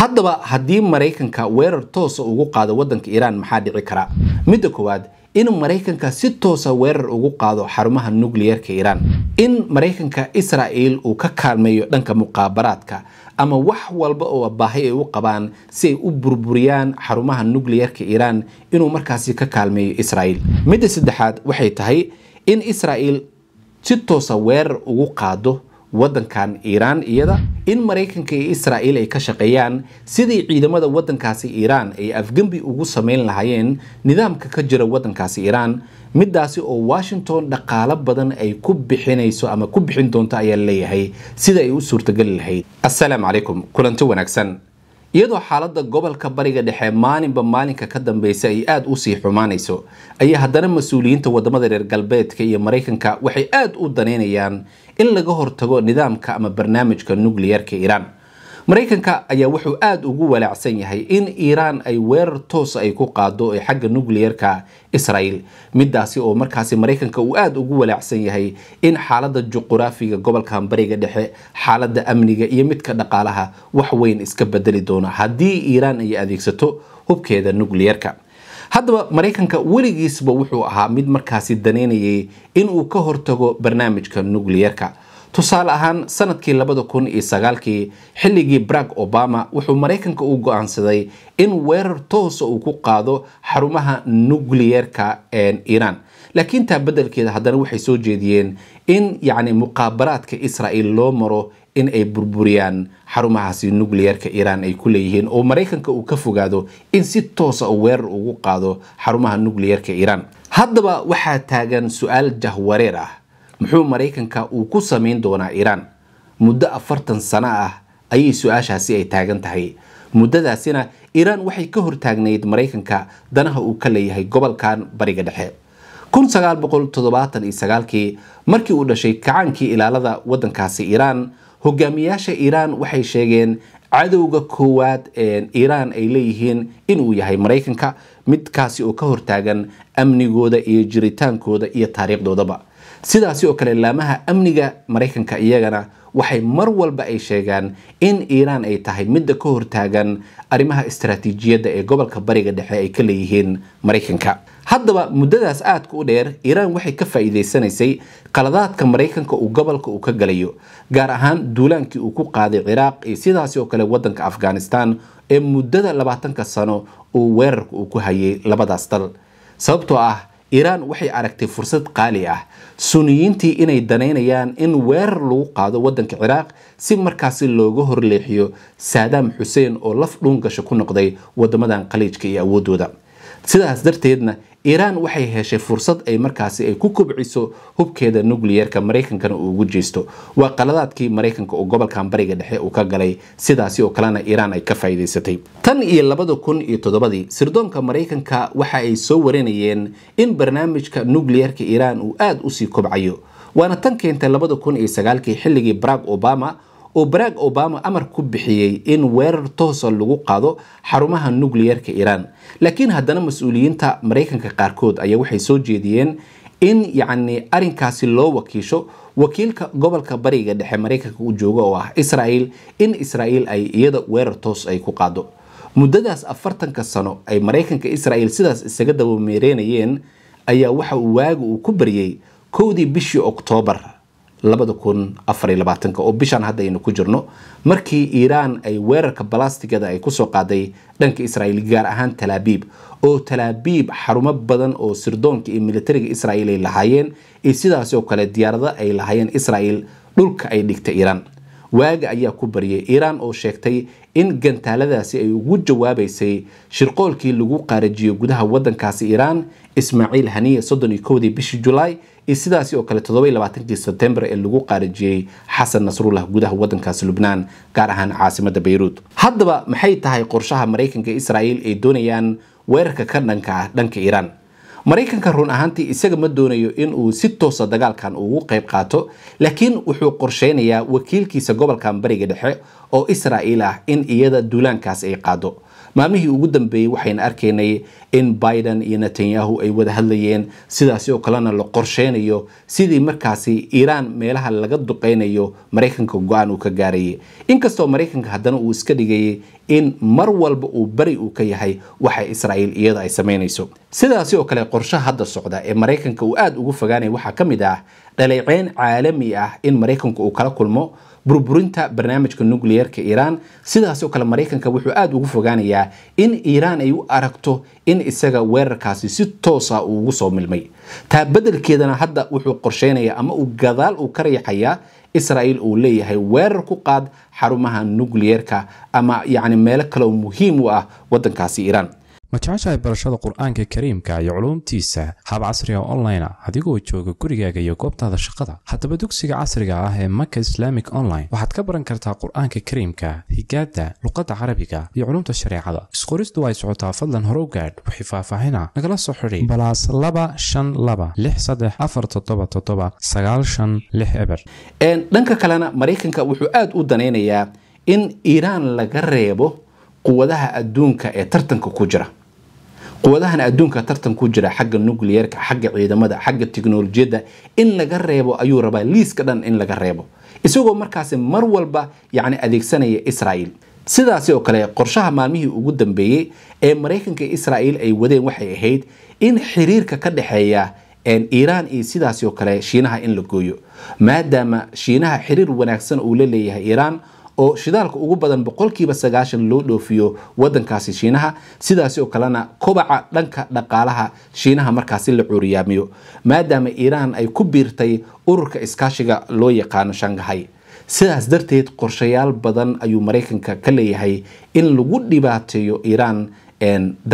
haddaba haddii maraykanka weerar toosa ugu qaado waddanka iiraan maxaa dhici karaa midda koowaad in maraykanka si toosa weerar ugu qaado xarumaha nukliyeerka iiraan in maraykanka israa'il uu ka kaalmeeyo dhanka muqaabaraadka ama wax walba oo baahi ay u qabaan si ay u burburiyaan xarumaha nukliyeerka iiraan inuu markaasi ka kaalmeeyo israa'il midda saddexaad waxay tahay in israa'il si toosa weerar ugu qaado wadankan iiraan iyada in maraykanka iyo israa'iil ay ka shaqeeyaan sidii ciidamada wadankaasi iiraan ay afgembi ugu samayn lahaayeen nidaamka ka jira waddankaasi iiraan middaasi oo washington dhaqaalo badan ay ku bixinayso ama ku bixin doonto ayaa leeyahay sida ay u suurtageli lahayd asalaamu calaykum kulanti wanaagsan iyadoo xaaladda gobolka bariga dhexe maalinba maalinka ka dambeysa ay aada usii xumaanayso ayaa haddana mas-uuliyiinta wadamada reer galbeedka iyo maraykanka waxay aada u daneynayaan in laga hortago nidaamka ama barnaamijka nukliyeerka iiraan maraykanka ayaa wuxuu aada ugu walaacsan yahay in iiraan ay weerar toos ay ku qaado ee xagga nucleerka israa'iil middaasi oo markaasi maraykanka uu aada ugu walaacsan yahay in xaaladda juquraafiga gobolkan bariga dhexe xaaladda amniga iyo midka dhaqaalaha wax weyn iska bedeli doono haddii iiraan ay adeegsato hubkeeda nucleerka haddaba maraykanka weligiisba wuxuu ahaa mid markaasi danaynayay inuu ka hortago barnaamijka nucleerka tusaale ahaan sanadkii labada kun iyo sagaalkii xilligii barag obama wuxuu maraykanka u go-aansaday in weerar toosa ah uu ku qaado xarumaha nukliyeerka ee iiraan laakiin taa beddelkeeda haddana waxay soo jeediyeen in yacni muqaabaraadka israa'il loo maro in ay burburiyaan xarumahaasi nukliyeerka iiraan ay ku leeyihiin oo maraykanka uu ka fogaado in si toosa ah u weerar ugu qaado xarumaha nukliyeerka iiraan haddaba waxaa taagan su-aal jahwareer ah muxuu maraykanka uu ku samayn doonaa iiraan muddo afartan sano ah ayay su-aashaasi ay taagan tahay muddadaasina iiraan waxay ka hortaagnayd maraykanka danaha uu ka leeyahay gobolkan bariga dhexe kii markii uu dhashay kacaankii ilaalada waddankaasi iiraan hogaamiyaasha iiraan waxay sheegeen cadowga koowaad ee iiraan ay leeyihiin inuu yahay maraykanka midkaasi oo ka hortaagan amnigooda iyo jiritaankooda iyo taariikhdoodaba sidaasi oo kale laamaha amniga maraykanka iyagana waxay mar walba ay sheegaan in iiraan ay tahay midda ka hortaagan arrimaha istaraatiijiyadda ee gobolka bariga dhexe ay ka leeyihiin maraykanka haddaba muddadaas aadka u dheer iiraan waxay ka faa'iidaysanaysay qaladaadka maraykanka uu gobolka uu ka galayo gaar ahaan duulaankii uu ku qaaday ciraaq iyo sidaasi oo kale waddanka afghanistan ee muddada labaatanka sano uu weerarka uu ku hayay labadaas dal sababtoo ah iiraan waxay aragtay fursad qaali ah suniyiintii inay danaynayaan in weerar lagu qaado waddanka ciraaq si markaasi looga horleexiyo saadaam xuseen oo laf dhuungasha ku noqday waddamadan khaliijka iyo awooddooda sidaas darteedna iiraan waxay heshay fursad ay markaasi ay ku kobciso hubkeeda nucleerka maraykankana uu ugu jeesto waa qaladaadkii maraykanka oo gobolkan bariga dhexe uu ka galay sidaasi oo kalena iiraan ay ka faa'iidaysatay tan iyo labada kun iyo toddobadii sirdoonka maraykanka waxa ay soo warinayeen in barnaamijka nucleerka iiraan uu aada usii kobcayo waana tan keentay labada kun iyo sagaalkii xilligii barack obama oo baraag obama amar ku bixiyey in weerar toosa lagu qaado xarumaha nukliyeerka iiraan laakiin haddana mas-uuliyiinta maraykanka qaarkood ayaa waxay soo jeediyeen in yacni arinkaasi loo wakiisho wakiilka gobolka bariga dhexe maraykanka u jooga oo ah israel in israel ay iyada weerar toos ay ku qaado muddadaas afartanka sano ay maraykanka israel sidaas isaga dabameereynayeen ayaa waxa uu waaga uu ku baryey kowdii bishii oktoobar labada kun afariyo labaatanka oo bishan haddaynu ku jirno markii iiraan ay weerarka balastigada ay kusoo qaaday dhanka israa'iil gaar ahaan talaabiib oo talaabiib xarumo badan oo sirdoonka iyo militariga israa'iil ay lahaayeen iyo sidaas oo kale diyaarada ay lahaayeen israa'iil dhulka ay dhigtay iiraan waaga ayaa ku baryay iiraan oo sheegtay in gantaaladaasi ay ugu jawaabaysay shirqoolkii lagu qaarajiyo gudaha wadankaasi iiraan ismaaciil haniye soddon iyo kowdii bishii julaay iyo sidaasi oo kale toddoba iyo labaatankii sebtembar ee lagu qaarajiyey xasan nasrullah gudaha wadankaasi lubnaan gaar ahaan caasimadda bayruud haddaba maxay tahay qorshaha maraykanka iyo israa'iil ay doonayaan weerarka ka dhanka ah dhanka iiraan maraykanka run ahaantii isaga ma doonayo inuu si toosa dagaalkan ugu qayb qaato laakiin wuxuu qorsheynayaa wakiilkiisa gobolkan bariga dhexe oo israa'iil ah in iyada duulaankaas ay qaado maalmihii ugu dambeeyey waxayna arkaynay in biden iyo netanyahu ay wada hadlayeen sidaasi oo kalena la qorsheynayo sidii markaasi iiraan meelaha laga duqaynayo maraykanka go-aan uu ka gaarayay inkastoo maraykanka haddana uu iska dhigayay in mar walba uu beri uu ka yahay waxa israa'iil iyada ay samaynayso sidaasi oo kale qorshaha hadda socda ee maraykanka uu aada ugu fogaanaya waxaa ka mid ah dhaleeceyn caalami ah in maraykanka uu kala kulmo burburinta barnaamijka nucleerka iiraan sidaas oo kale maraykanka wuxuu aada ugu fogaanayaa in iiraan ay u aragto in isaga weerarkaasi si toosa ah uu ugu soo milmay taa beddelkeedana hadda wuxuu qorsheynayaa ama uu gadaal uu ka riixayaa israa'iil uu leeyahay weerar ku qaad xarumaha nucleerka ama yacni meelo kale muhiim u ah waddankaasi iiraan majaaca barashada qur-aanka kariimka iyo culuumtiisa hab casriga ah online ah adigoo jooga gurigaaga iyo goobtaada shaqada haddaba dugsiga casriga ah ee maka islaamic online waxaad ka baran kartaa qur-aanka kariimka higaada luqadda carabiga iyo culumta shareecada isqoristu ay socotaa fadlan horow gaadh wixii faahfaahina nagala soo xidhi balaas laba shan laba lix saddex afar toddoba toddoba sagaal shan lix eber dhanka kalena maraykanka wuxuu aada u danaynayaa in iiraan laga reebo quwadaha adduunka ee tartanka ku jira quwadahan adduunka tartan ku jira xagga nucleerka xagga ciidamada xagga tiknolojiyadda in laga reebo ayuu rabaa liiska dhan in laga reebo isagoo markaasi mar walba yacni adeegsanaya israa'iil sidaasi oo kale qorshaha maalmihii ugu dambeeyey ee maraykanka israa'iil ay wadeen waxay ahayd in xiriirka ka dhexeeya iiraan iyo sidaasi oo kale shiinaha in la gooyo maadaama shiinaha xiriir wanaagsan uu la leeyahay iiraan oo shidaalka ugu badan boqolkiiba sagaashan loo dhoofiyo wadankaasi shiinaha sidaasi oo kalena kobaca dhanka dhaqaalaha shiinaha markaasi la cuuriyaamiyo maadaama iiraan ay ku biirtay ururka iskaashiga loo yaqaano shangahay sidaas darteed qorshayaal badan ayuu maraykanka ka leeyahay in lagu dhibaateeyo iiraan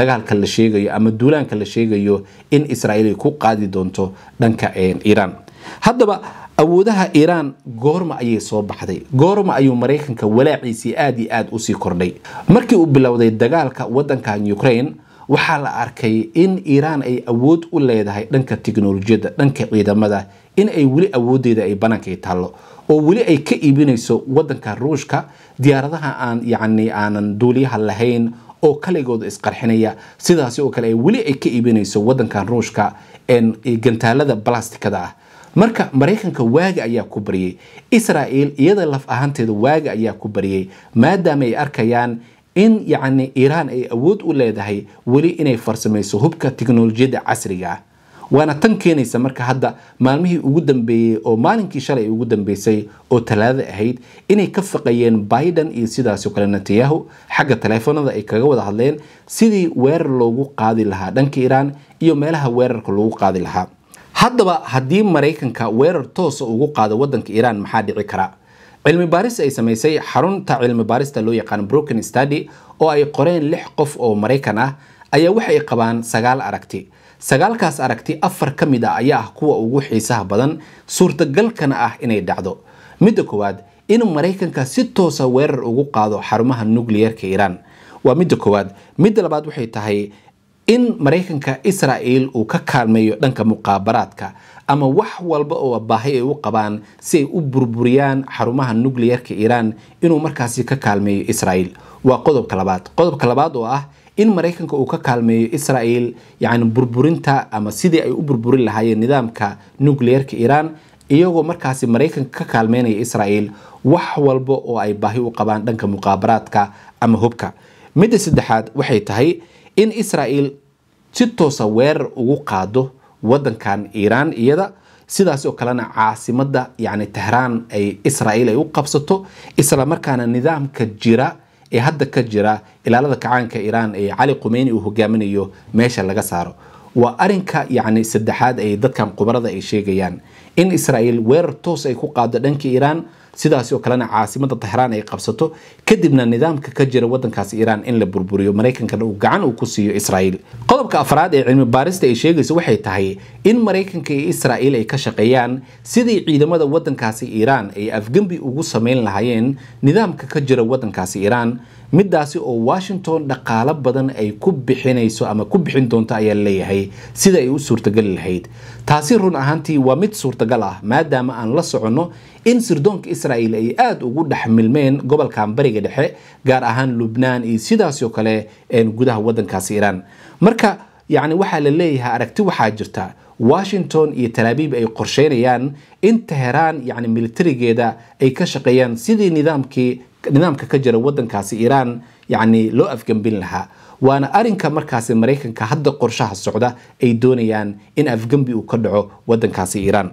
dagaalka la sheegayo ama duulaanka la sheegayo in israa'iil ay ku qaadi doonto dhanka iiraan haddaba awoodaha iiraan goorma ayay soo baxday goorma ayuu maraykanka walaaciisii aada iyo aada usii kordhay markii uu bilowday dagaalka wadankan ukraine waxaa la arkay in iiraan ay awood u leedahay dhanka tiknolojiyadda dhanka ciidamada in ay weli awoodeeda ay banankay taallo oo weli ay ka iibinayso wadanka ruushka diyaaradaha aan yacni aanan duuliyaha lahayn oo kaligooda isqarxinaya sidaasi oo kale weli ay ka iibinayso wadankan ruushka gantaalada balastikada ah marka maraykanka waaga ayaa ku baryay israa'il iyada laf ahaanteeda waaga ayaa ku baryay maadaama ay arkayaan in yacni iiraan ay awood u leedahay weli inay farsamayso hubka teknolojiyadda casriga ah waana tan keenaysa marka hadda maalmihii ugu dambeeyey oo maalinkii shalay ugu dambeysay oo talaada ahayd inay ka faqayeen biden iyo sidaasoo kale netanyahu xagga taleefanada ay kaga wada hadleen sidii weerar loogu qaadi lahaa dhanka iiraan iyo meelaha weerarka loogu qaadi lahaa haddaba haddii maraykanka weerar toosa ugu qaado waddanka iiraan maxaa dhici kara cilmi baaris ay samaysay xarunta cilmi baarista loo yaqaan brooken study oo ay qoreen lix qof oo maraykan ah ayaa waxay qabaan sagaal aragti sagaalkaas aragti afar ka mid a ah ayaa ah kuwa ugu xiisaha badan suurtagalkana ah inay dhacdo midda koowaad in maraykanka si toosa weerar ugu qaado xarumaha nukliyerka iiraan waa midda koowaad midda labaad waxay tahay in maraykanka israa'el uu ka kaalmeeyo dhanka muqaabaraadka ama wax walba oo baahi ay u qabaan si ay u burburiyaan xarumaha nucliyarka iiraan inuu markaasi ka kaalmeeyo israa'el waa qodobka labaad qodobka labaad oo ah in maraykanka uu ka kaalmeeyo israa'el yacni burburinta ama sidii ay u burburin lahaayeen nidaamka nucliyarka iiraan iyagoo markaasi maraykanka ka kaalmeynaya israa'el wax walba oo ay baahi u qabaan dhanka muqaabaraadka ama hubka midda saddexaad waxay tahay in israael si toosa weerar ugu qaado wadankan iiraan iyada sidaas oo kalena caasimada yacni tehraan ay israael ay u qabsato islamarkaana nidaamka jira ee hadda ka jira ilaalada kacaanka iiraan ee cali qumeyni uu hogaaminayo meesha laga saaro waa arinka yacni saddexaad ee dadkan khubarada ay sheegayaan in israael weerar toos ay ku qaado dhanka iiraan sidaas oo kalena caasimada tahraan ay qabsato kadibna nidaamka ka jira wadankaasi iiraan in la burburiyo maraykankana uu gacan uu ku siiyo israa'iil qodobka afraad ee cilmi baarista ay sheegayso waxay tahay in maraykanka iyo israa'iil ay ka shaqeeyaan sidii ciidamada wadankaasi iiraan ay afgembi ugu samayn lahaayeen nidaamka ka jira wadankaasi iiraan midaasi oo washington dhaqaalo badan ay ku bixinayso ama ku bixin doonto ayaa leeyahay sida ay u suurtageli lahayd taasi run ahaantii waa mid suurtagal ah maadaama aan la soconno in sirdoonka israa'el ay aada ugu dhex milmeen gobolkan bariga dhexe gaar ahaan lubnaan iyo sidaas oo kale gudaha waddankaasi iiraan marka yacni waxaa la leeyahay aragti waxaa jirta washington iyo talaabiib ay qorsheynayaan in teheraan yacni militarigeeda ay ka shaqeeyaan sidii nidaamkii nidaamka ka jira wadankaasi iiraan yacni loo afgembin lahaa waana arinka markaasi maraykanka hadda qorshaha socda ay doonayaan in afgembi uu ka dhaco wadankaasi iiraan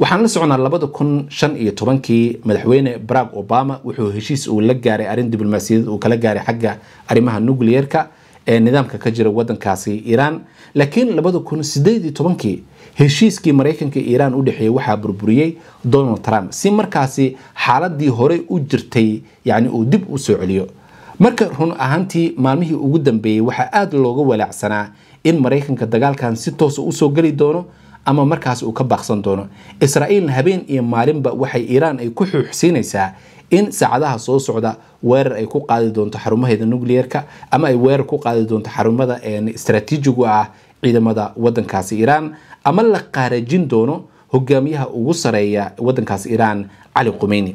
waxaan la soconaa labada kun shan iyo tobankii madaxweyne barack obama wuxuu heshiis uu la gaaray arrin diblomaasiyadeed uu kala gaaray xagga arrimaha nucleerka ee nidaamka ka jira wadankaasi iiraan laakiin labada kun sideed tobankii heshiiskii maraykanka iiraan u dhexeeyey waxaa burburiyey donald trump si markaasi xaaladii horey u jirtay yacni uu dib u soo celiyo marka run ahaantii maalmihii ugu dambeeyey waxaa aada looga walaacsanaa in maraykanka dagaalkan si toosa usoo geli doono ama markaasi uu ka baaqsan doono israa'iilna habeen iyo maalinba waxay iiraan ay ku xuuxsiinaysaa in saacadaha soo socda weerar ay ku qaadi doonto xarumaheeda nucleerka ama ay weerar ku qaadi doonto xarumada istraatiijigu ah ciidamada wadankaasi iiraan ama la qaarajin doono hogaamiyaha ugu sareeya wadankaasi iiraan cali khumeyni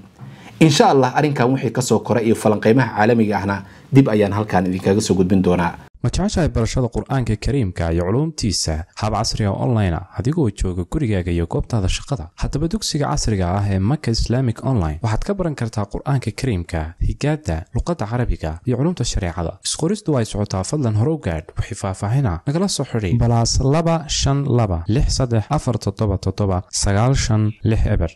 insha allah arrinkan wixii kasoo kora iyo falanqeymaha caalamiga ahna dib ayaan halkan idinkaga soo gudbin doonaa ma majaasha barashada qur-aanka kariimka iyo culuumtiisa hab casriga ah online ah adigoo jooga gurigaaga iyo goobtaada shaqada haddaba dugsiga casriga ah ee maka islaamic online waxaad ka baran kartaa qur-aanka kariimka higaadda luqadda carabiga iyo culumta shareecada isqoristu ay socotaa fadlan horow gaadh wixii faahfaahina nagala soo xidhi balaas laba shan laba lix saddex afar toddoba toddoba sagaal shan lix eber